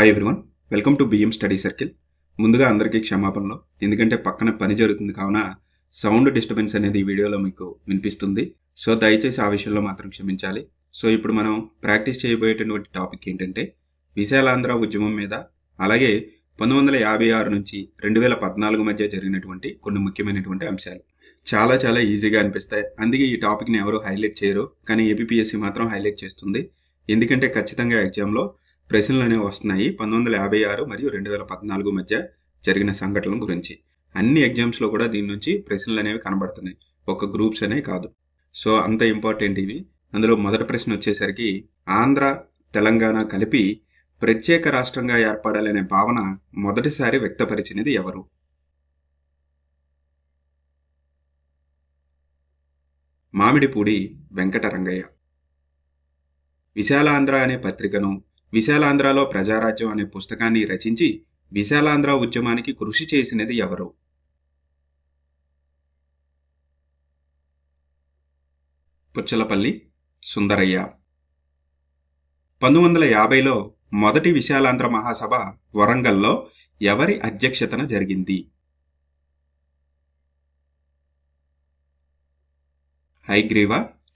hi everyone welcome to BM study circle ముందుగా అందరికీ క్షమాపణలు ఎందుకంటే పక్కన పని జరుగుతుంది కావున సౌండ్ డిస్టర్బెన్స్ అనేది ఈ వీడియోలో మీకు వినిపిస్తుంది సో దయచేసి ఆ విషయంలో మాత్రం క్షమించాలి సో ఇప్పుడు మనం ప్రాక్టీస్ చేయబోయేటటువంటి టాపిక్ ఏంటంటే విశాలాంధ్ర ఉద్యమం మీద అలాగే పంతొమ్మిది వందల యాభై ఆరు నుంచి రెండు వేల పద్నాలుగు మధ్య జరిగినటువంటి కొన్ని ముఖ్యమైనటువంటి అంశాలు చాలా చాలా ఈజీగా అనిపిస్తాయి అందుకే ఈ టాపిక్ని ఎవరు హైలైట్ చేయరు కానీ ఏపీఎస్సి మాత్రం హైలైట్ చేస్తుంది ఎందుకంటే ఖచ్చితంగా ఎగ్జామ్లో ప్రశ్నలు అనేవి వస్తున్నాయి పంతొమ్మిది వందల యాభై ఆరు మరియు రెండు వేల పద్నాలుగు మధ్య జరిగిన సంఘటనల గురించి అన్ని ఎగ్జామ్స్లో కూడా దీని నుంచి ప్రశ్నలు అనేవి కనబడుతున్నాయి ఒక గ్రూప్స్ అనే కాదు సో అంత ఇంపార్టెంట్ ఇవి అందులో మొదటి ప్రశ్న వచ్చేసరికి ఆంధ్ర తెలంగాణ కలిపి ప్రత్యేక రాష్ట్రంగా ఏర్పడాలనే భావన మొదటిసారి వ్యక్తపరిచినది ఎవరు మామిడిపూడి వెంకటరంగయ్య విశాలాంధ్ర అనే పత్రికను విశాలాంధ్రలో ప్రజారాజ్యం అనే పుస్తకాన్ని రచించి విశాలాంధ్ర ఉద్యమానికి కృషి చేసినది ఎవరు పుచ్చలపల్లి సుందరయ్య పంతొమ్మిది వందల యాభైలో మొదటి విశాలాంధ్ర మహాసభ వరంగల్లో ఎవరి అధ్యక్షతన జరిగింది హైగ్రీవ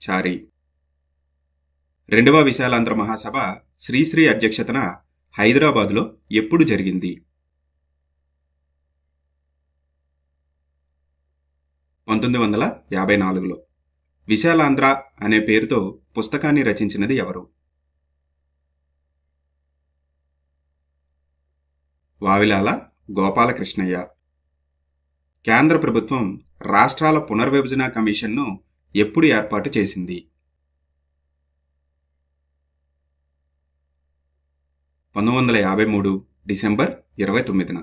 చారి రెండవ విశాలాంధ్ర మహాసభ శ్రీశ్రీ అధ్యక్షతన హైదరాబాదులో ఎప్పుడు జరిగింది పంతొమ్మిది వందల యాభై నాలుగులో విశాలాంధ్ర అనే పేరుతో పుస్తకాన్ని రచించినది ఎవరు వావిలాల గోపాలకృష్ణయ్య కేంద్ర ప్రభుత్వం రాష్ట్రాల పునర్విభజన కమిషన్ను ఎప్పుడు ఏర్పాటు చేసింది పంతొమ్మిది వందల యాభై మూడు డిసెంబర్ ఇరవై తొమ్మిదిన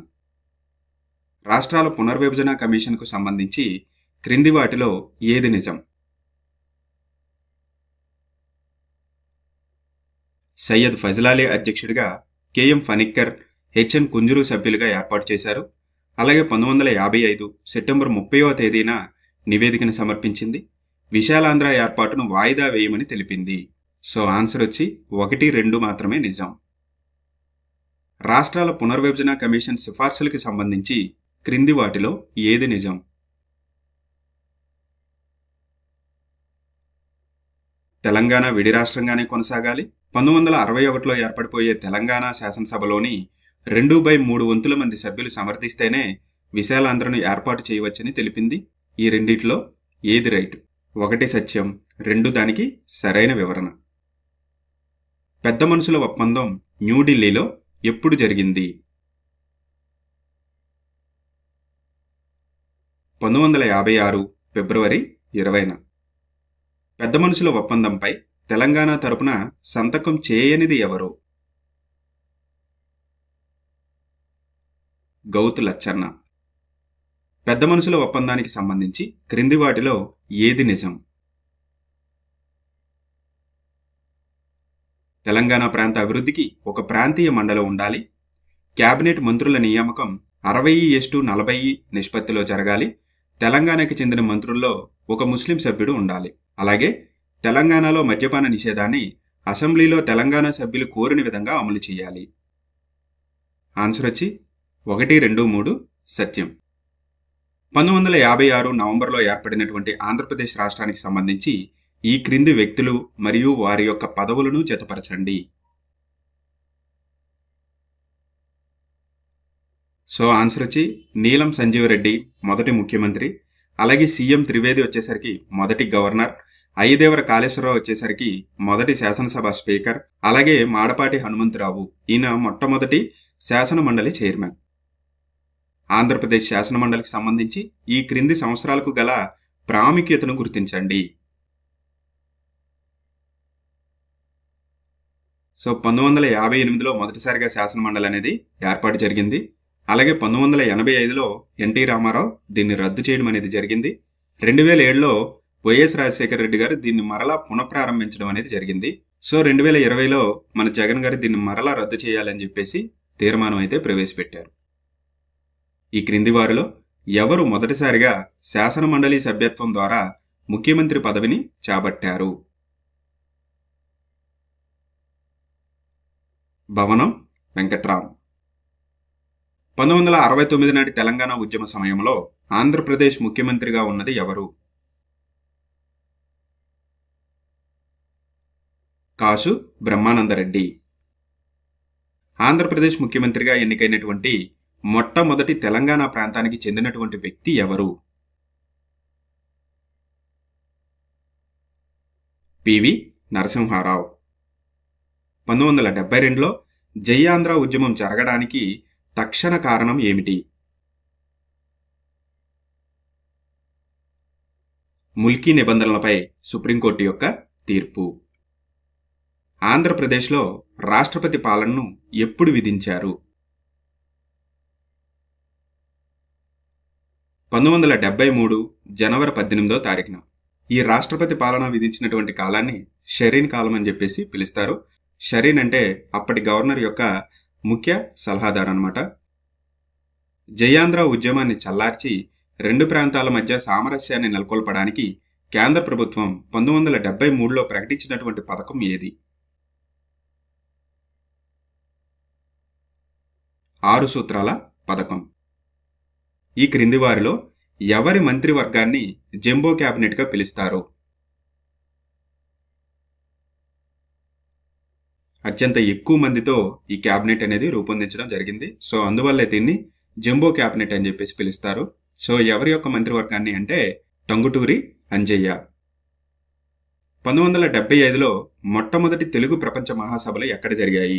రాష్ట్రాల పునర్విభజన కమిషన్కు సంబంధించి క్రింది వాటిలో ఏది నిజం సయ్యద్ ఫజలాలీ అధ్యక్షుడిగా కెఎం ఫనిక్కర్ హెచ్ఎన్ కుంజురు సభ్యులుగా ఏర్పాటు చేశారు అలాగే పంతొమ్మిది వందల యాభై ఐదు సెప్టెంబర్ ముప్పైవ తేదీన నివేదికను సమర్పించింది విశాలాంధ్ర ఏర్పాటును వాయిదా వేయమని తెలిపింది సో ఆన్సర్ వచ్చి ఒకటి రెండు మాత్రమే నిజం రాష్ట్రాల పునర్విభజన కమిషన్ సిఫార్సులకి సంబంధించి క్రింది వాటిలో ఏది నిజం తెలంగాణ విడి రాష్ట్రంగానే కొనసాగాలి పంతొమ్మిది వందల అరవై ఒకటిలో ఏర్పడిపోయే తెలంగాణ శాసనసభలోని రెండు బై మూడు వంతుల మంది సభ్యులు సమర్థిస్తేనే విశాలాంధ్రను ఏర్పాటు చేయవచ్చని తెలిపింది ఈ రెండిట్లో ఏది రైట్ ఒకటి సత్యం రెండు దానికి సరైన వివరణ పెద్ద మనుషుల ఒప్పందం న్యూఢిల్లీలో ఎప్పుడు జరిగింది పంతొమ్మిది వందల యాభై ఆరు ఫిబ్రవరి ఇరవైన పెద్ద మనుషుల ఒప్పందంపై తెలంగాణ తరపున సంతకం చేయనిది ఎవరు గౌతు లచ్చన్న పెద్ద మనుషుల ఒప్పందానికి సంబంధించి క్రింది వాటిలో ఏది నిజం తెలంగాణ ప్రాంత అభివృద్ధికి ఒక ప్రాంతీయ మండలం ఉండాలి కేబినెట్ మంత్రుల నియామకం అరవై ఎస్టు నలభై నిష్పత్తిలో జరగాలి తెలంగాణకి చెందిన మంత్రుల్లో ఒక ముస్లిం సభ్యుడు ఉండాలి అలాగే తెలంగాణలో మద్యపాన నిషేధాన్ని అసెంబ్లీలో తెలంగాణ సభ్యులు కోరిన విధంగా అమలు చేయాలి ఆన్సర్ వచ్చి ఒకటి రెండు మూడు సత్యం పంతొమ్మిది వందల యాభై ఆరు నవంబర్లో ఏర్పడినటువంటి ఆంధ్రప్రదేశ్ రాష్ట్రానికి సంబంధించి ఈ క్రింది వ్యక్తులు మరియు వారి యొక్క పదవులను జతపరచండి సో ఆన్సర్ వచ్చి నీలం సంజీవ్ రెడ్డి మొదటి ముఖ్యమంత్రి అలాగే సీఎం త్రివేది వచ్చేసరికి మొదటి గవర్నర్ అయ్యదేవర కాళేశ్వరరావు వచ్చేసరికి మొదటి శాసనసభ స్పీకర్ అలాగే మాడపాటి హనుమంతరావు ఈయన మొట్టమొదటి శాసన మండలి చైర్మన్ ఆంధ్రప్రదేశ్ శాసనమండలికి సంబంధించి ఈ క్రింది సంవత్సరాలకు గల ప్రాముఖ్యతను గుర్తించండి సో పంతొమ్మిది వందల యాభై ఎనిమిదిలో మొదటిసారిగా శాసనమండలి అనేది ఏర్పాటు జరిగింది అలాగే పంతొమ్మిది వందల ఎనభై ఐదులో ఎన్టీ రామారావు దీన్ని రద్దు చేయడం అనేది జరిగింది రెండు వేల ఏడులో వైఎస్ రాజశేఖర రెడ్డి గారు దీన్ని మరలా పునఃప్రారంభించడం అనేది జరిగింది సో రెండు వేల ఇరవైలో మన జగన్ గారు దీన్ని మరలా రద్దు చేయాలని చెప్పేసి తీర్మానం అయితే ప్రవేశపెట్టారు ఈ క్రింది వారిలో ఎవరు మొదటిసారిగా శాసనమండలి సభ్యత్వం ద్వారా ముఖ్యమంత్రి పదవిని చేపట్టారు భవనం వెంకట్రామ్ పంతొమ్మిది వందల అరవై తొమ్మిది నాటి తెలంగాణ ఉద్యమ సమయంలో ఆంధ్రప్రదేశ్ ముఖ్యమంత్రిగా ఉన్నది ఎవరు కాసు బ్రహ్మానందరెడ్డి ఆంధ్రప్రదేశ్ ముఖ్యమంత్రిగా ఎన్నికైనటువంటి మొట్టమొదటి తెలంగాణ ప్రాంతానికి చెందినటువంటి వ్యక్తి ఎవరు పివి నరసింహారావు పంతొమ్మిది వందల డెబ్బై రెండులో జయాంధ్ర ఉద్యమం జరగడానికి తక్షణ కారణం ఏమిటి ముల్కీ నిబంధనలపై సుప్రీంకోర్టు యొక్క తీర్పు ఆంధ్రప్రదేశ్లో రాష్ట్రపతి పాలనను ఎప్పుడు విధించారు పంతొమ్మిది వందల డెబ్బై మూడు జనవరి పద్దెనిమిదో తారీఖున ఈ రాష్ట్రపతి పాలన విధించినటువంటి కాలాన్ని షరీన్ కాలం అని చెప్పేసి పిలుస్తారు షరీన్ అంటే అప్పటి గవర్నర్ యొక్క ముఖ్య సలహాదారు అనమాట జయాంధ్ర ఉద్యమాన్ని చల్లార్చి రెండు ప్రాంతాల మధ్య సామరస్యాన్ని నెలకొల్పడానికి కేంద్ర ప్రభుత్వం పంతొమ్మిది వందల డెబ్బై మూడులో ప్రకటించినటువంటి పథకం ఏది ఆరు సూత్రాల పథకం ఈ క్రింది వారిలో ఎవరి మంత్రివర్గాన్ని జంబో క్యాబినెట్గా పిలుస్తారు అత్యంత ఎక్కువ మందితో ఈ క్యాబినెట్ అనేది రూపొందించడం జరిగింది సో అందువల్లే దీన్ని జంబో క్యాబినెట్ అని చెప్పేసి పిలుస్తారు సో ఎవరి యొక్క మంత్రివర్గాన్ని అంటే టంగుటూరి అంజయ్య పంతొమ్మిది వందల డెబ్బై ఐదులో మొట్టమొదటి తెలుగు ప్రపంచ మహాసభలు ఎక్కడ జరిగాయి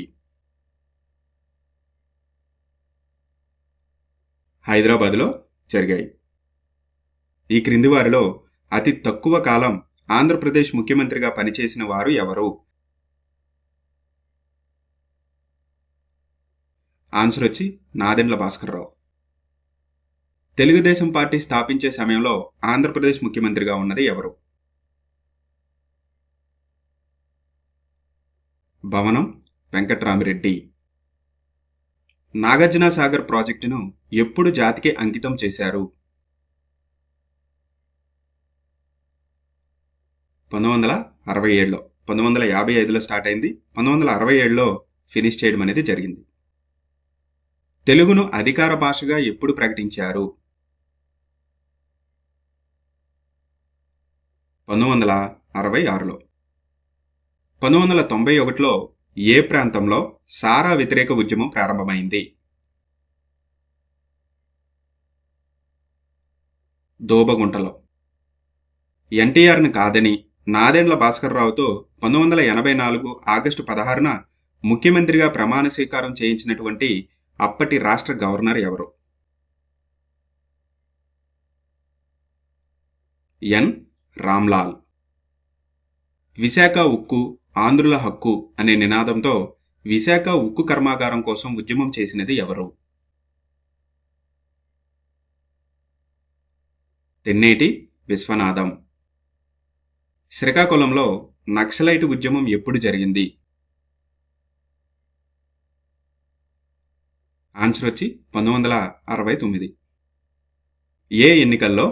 హైదరాబాద్లో జరిగాయి ఈ క్రింది వారిలో అతి తక్కువ కాలం ఆంధ్రప్రదేశ్ ముఖ్యమంత్రిగా పనిచేసిన వారు ఎవరు ఆన్సర్ వచ్చి నాదెండ్ల భాస్కర్రావు తెలుగుదేశం పార్టీ స్థాపించే సమయంలో ఆంధ్రప్రదేశ్ ముఖ్యమంత్రిగా ఉన్నది ఎవరు భవనం వెంకట్రామిరెడ్డి నాగార్జున సాగర్ ప్రాజెక్టును ఎప్పుడు జాతికి అంకితం చేశారు పంతొమ్మిది వందల అరవై ఏడులో పంతొమ్మిది వందల యాభై ఐదులో స్టార్ట్ అయింది పంతొమ్మిది వందల అరవై ఏడులో ఫినిష్ చేయడం అనేది జరిగింది తెలుగును అధికార భాషగా ఎప్పుడు ప్రకటించారు పంతొమ్మిది వందల అరవై ఆరులో పంతొమ్మిది వందల తొంభై ఒకటిలో ఏ ప్రాంతంలో సారా వ్యతిరేక ఉద్యమం ప్రారంభమైంది దోబగుంటలో ఎన్టీఆర్ను కాదని నాదెండ్ల భాస్కర్రావుతో పంతొమ్మిది వందల ఎనభై నాలుగు ఆగస్టు పదహారున ముఖ్యమంత్రిగా ప్రమాణ స్వీకారం చేయించినటువంటి అప్పటి రాష్ట్ర గవర్నర్ ఎవరు ఎన్ రామ్లాల్ విశాఖ ఉక్కు ఆంధ్రుల హక్కు అనే నినాదంతో విశాఖ ఉక్కు కర్మాగారం కోసం ఉద్యమం చేసినది ఎవరు తెన్నేటి విశ్వనాథం శ్రీకాకుళంలో నక్సలైట్ ఉద్యమం ఎప్పుడు జరిగింది ఆన్సర్ వచ్చి పంతొమ్మిది వందల అరవై తొమ్మిది ఏ ఎన్నికల్లో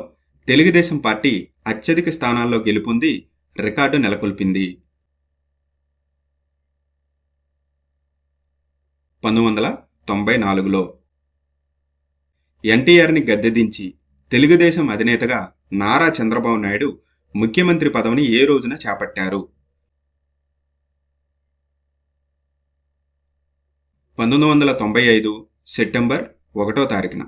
తెలుగుదేశం పార్టీ అత్యధిక స్థానాల్లో గెలుపొంది రికార్డు నెలకొల్పింది పంతొమ్మిది వందల తొంభై నాలుగులో ఎన్టీఆర్ని గద్దెదించి తెలుగుదేశం అధినేతగా నారా చంద్రబాబు నాయుడు ముఖ్యమంత్రి పదవిని ఏ రోజున చేపట్టారు పంతొమ్మిది వందల తొంభై ఐదు సెప్టెంబర్ ఒకటో తారీఖున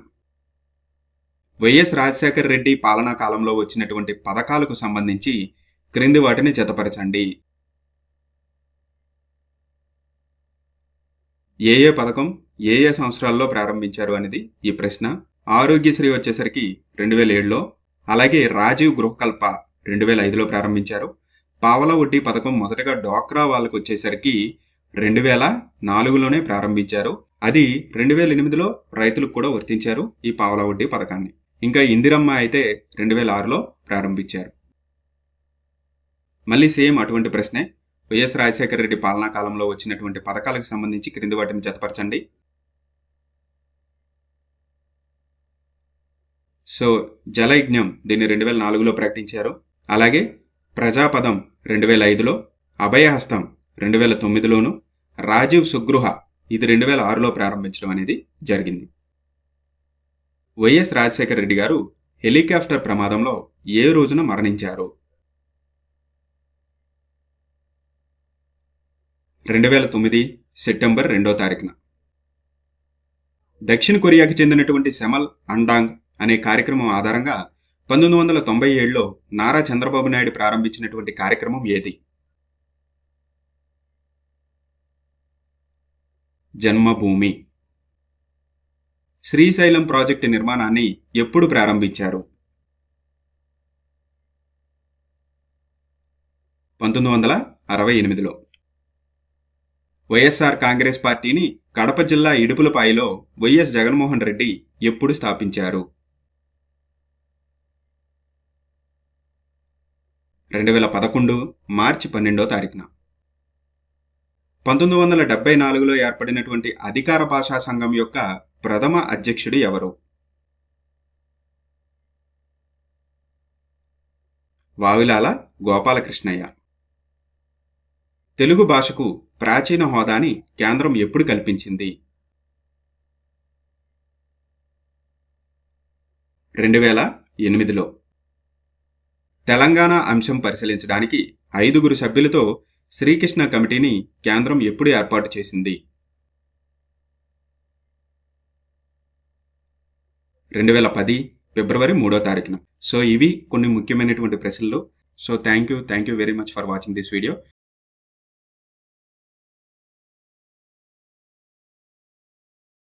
వైఎస్ రాజశేఖర్ రెడ్డి పాలనా కాలంలో వచ్చినటువంటి పథకాలకు సంబంధించి క్రింది వాటిని జతపరచండి ఏ ఏ పథకం ఏ ఏ సంవత్సరాల్లో ప్రారంభించారు అనేది ఈ ప్రశ్న ఆరోగ్యశ్రీ వచ్చేసరికి రెండు వేల ఏడులో అలాగే రాజీవ్ గృహకల్ప రెండు వేల ఐదులో ప్రారంభించారు పావల వడ్డీ పథకం మొదటగా డ్వాక్రా వాళ్ళకు వచ్చేసరికి రెండు వేల నాలుగులోనే ప్రారంభించారు అది రెండు వేల ఎనిమిదిలో రైతులకు కూడా వర్తించారు ఈ పావలా వడ్డీ పథకాన్ని ఇంకా ఇందిరమ్మ అయితే రెండు వేల ఆరులో ప్రారంభించారు మళ్ళీ సేమ్ అటువంటి ప్రశ్నే వైఎస్ రాజశేఖర రెడ్డి పాలనా కాలంలో వచ్చినటువంటి పథకాలకు సంబంధించి క్రింది వాటిని జతపరచండి సో జలయజ్ఞం దీన్ని రెండు వేల నాలుగులో ప్రకటించారు అలాగే ప్రజాపదం రెండు వేల ఐదులో అభయహస్తం రెండు వేల తొమ్మిదిలోను రాజీవ్ సుగృహ ఇది రెండు వేల ఆరులో ప్రారంభించడం అనేది జరిగింది వైఎస్ రాజశేఖర రెడ్డి గారు హెలికాప్టర్ ప్రమాదంలో ఏ రోజున మరణించారు రెండు వేల తొమ్మిది సెప్టెంబర్ రెండో తారీఖున దక్షిణ కొరియాకి చెందినటువంటి సెమల్ అండాంగ్ అనే కార్యక్రమం ఆధారంగా పంతొమ్మిది వందల తొంభై ఏడులో నారా చంద్రబాబు నాయుడు ప్రారంభించినటువంటి కార్యక్రమం ఏది జన్మభూమి శ్రీశైలం ప్రాజెక్టు నిర్మాణాన్ని ఎప్పుడు ప్రారంభించారు పంతొమ్మిది వందల అరవై ఎనిమిదిలో వైఎస్ఆర్ కాంగ్రెస్ పార్టీని కడప జిల్లా ఇడుపులపాయిలో వైఎస్ జగన్మోహన్ రెడ్డి ఎప్పుడు స్థాపించారు రెండు వేల పదకొండు మార్చి పన్నెండో తారీఖున పంతొమ్మిది వందల డెబ్బై నాలుగులో ఏర్పడినటువంటి అధికార భాషా సంఘం యొక్క ప్రథమ అధ్యక్షుడు ఎవరు వావిలాల గోపాలకృష్ణయ్య తెలుగు భాషకు ప్రాచీన హోదాని కేంద్రం ఎప్పుడు కల్పించింది రెండు వేల ఎనిమిదిలో తెలంగాణ అంశం పరిశీలించడానికి ఐదుగురు సభ్యులతో శ్రీకృష్ణ కమిటీని కేంద్రం ఎప్పుడు ఏర్పాటు చేసింది రెండు వేల పది ఫిబ్రవరి మూడో తారీఖున సో ఇవి కొన్ని ముఖ్యమైనటువంటి ప్రశ్నలు so thank you thank you very much for watching this video